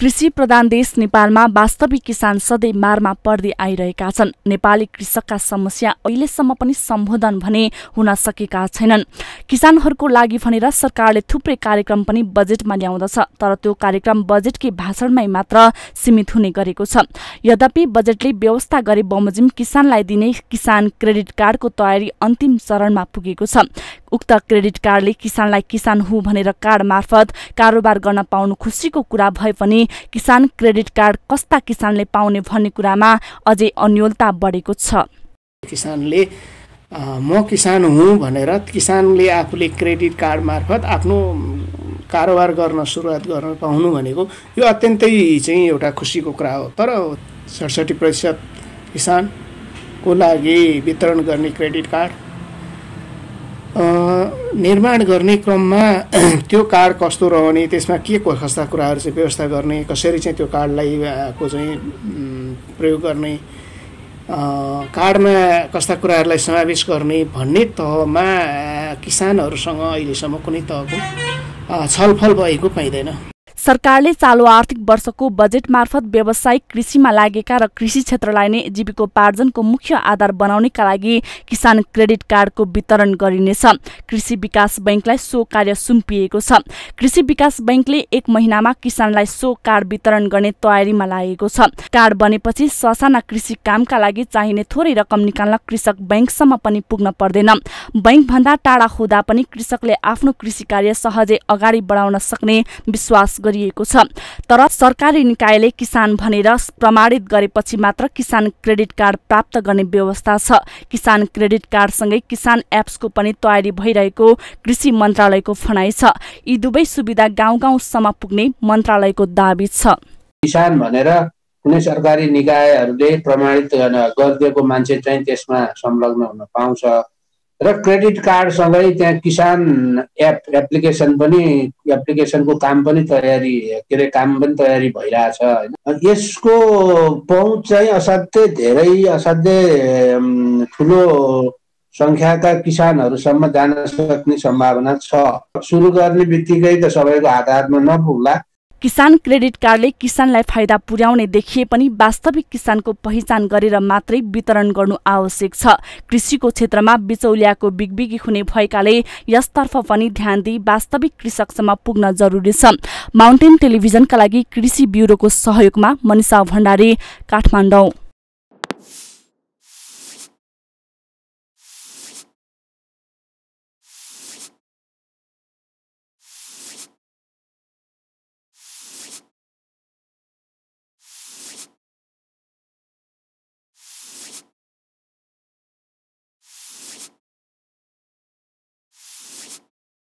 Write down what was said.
कृषि प्रधान देश नेपालमा वास्तविक किसान सधैँ मारमा पर्दै आइरहेका छन् नेपाली कृषकका समस्या अहिलेसम्म पनि सम्बोधन भने हुन सकेका छैनन् किसानहरूको लागि भनेर सरकारले थुप्रै कार्यक्रम पनि बजेटमा ल्याउँदछ तर त्यो कार्यक्रम बजेटकै भाषणमै मात्र सीमित हुने गरेको छ यद्यपि बजेटले व्यवस्था गरे बमोजिम किसानलाई दिने किसान क्रेडिट कार्डको तयारी अन्तिम चरणमा पुगेको छ उक्त क्रेडिट कार्डले किसानलाई किसान हुँ भनेर कार्ड मार्फत कारोबार गर्न पाउनु खुसीको कुरा भए पनि किसान क्रेडिट कार्ड कस्ता किसानले पाउने भन्ने कुरामा अझै अन्यलता बढेको छ किसानले म किसान हुँ भनेर किसानले आफूले क्रेडिट कार्ड मार्फत आफ्नो कारोबार गर्न सुरुवात गर्न पाउनु भनेको यो अत्यन्तै चाहिँ एउटा खुसीको कुरा हो तर सडसठी प्रतिशत किसानको लागि वितरण गर्ने क्रेडिट कार्ड निर्माण गर्ने क्रममा त्यो कार्ड कस्तो रहने त्यसमा के कस्ता कुराहरू चाहिँ व्यवस्था गर्ने कसरी चाहिँ त्यो कार्डलाई को चाहिँ प्रयोग गर्ने कार्डमा कस्ता कुराहरूलाई समावेश गर्ने भन्ने तहमा किसानहरूसँग अहिलेसम्म कुनै तहको छलफल भएको पाइँदैन सरकारले चालु आर्थिक वर्षको बजेट मार्फत व्यावसायिक कृषिमा लागेका र कृषि क्षेत्रलाई नै जीविकोपार्जनको मुख्य आधार बनाउनेका लागि किसान क्रेडिट कार्डको वितरण गरिनेछ कृषि विकास बैङ्कलाई सो कार्य सुम्पिएको छ कृषि विकास बैङ्कले एक महिनामा किसानलाई सो कार्ड वितरण गर्ने तयारीमा लागेको छ कार्ड बनेपछि ससाना कृषि कामका लागि चाहिने थोरै रकम निकाल्न कृषक बैङ्कसम्म पनि पुग्न पर्दैन बैङ्कभन्दा टाढा हुँदा पनि कृषकले आफ्नो कृषि कार्य सहजै अगाडि बढाउन सक्ने विश्वास गरिएको छ तर सरकारी निकायले किसान भनेर प्रमाणित गरेपछि मात्र किसान क्रेडिट कार्ड प्राप्त गर्ने व्यवस्था छ किसान क्रेडिट कार्डसँगै किसान एप्सको पनि तयारी भइरहेको कृषि मन्त्रालयको फनाइ छ यी दुवै सुविधा गाउँ गाउँसम्म पुग्ने मन्त्रालयको दावी छ किसान भनेर कुनै सरकारी निकायहरूले प्रमाणित गरिदिएको मान्छे चाहिँ त्यसमा संलग्न हुन पाउँछ र क्रेडिट कार्डसँगै त्यहाँ किसान एप एप्लिकेसन पनि एप्लिकेसनको काम पनि तयारी के अरे काम पनि तयारी भइरहेछ होइन यसको पहुँच चाहिँ असाध्यै धेरै असाध्यै ठुलो सङ्ख्याका किसानहरूसम्म जान सक्ने सम्भावना छ सुरु गर्ने बित्तिकै त सबैको हात हातमा नपुग्ला किसान क्रेडिट कार्डले किसानलाई फाइदा पुर्याउने देखिए पनि वास्तविक किसानको पहिचान गरेर मात्रै वितरण गर्नु आवश्यक छ कृषिको क्षेत्रमा बिचौलियाको बिगबिगी हुने भएकाले यसतर्फ पनि ध्यान दिई वास्तविक कृषकसम्म पुग्न जरुरी छ माउन्टेन टेलिभिजनका लागि कृषि ब्युरोको सहयोगमा मनिषा भण्डारी काठमाडौँ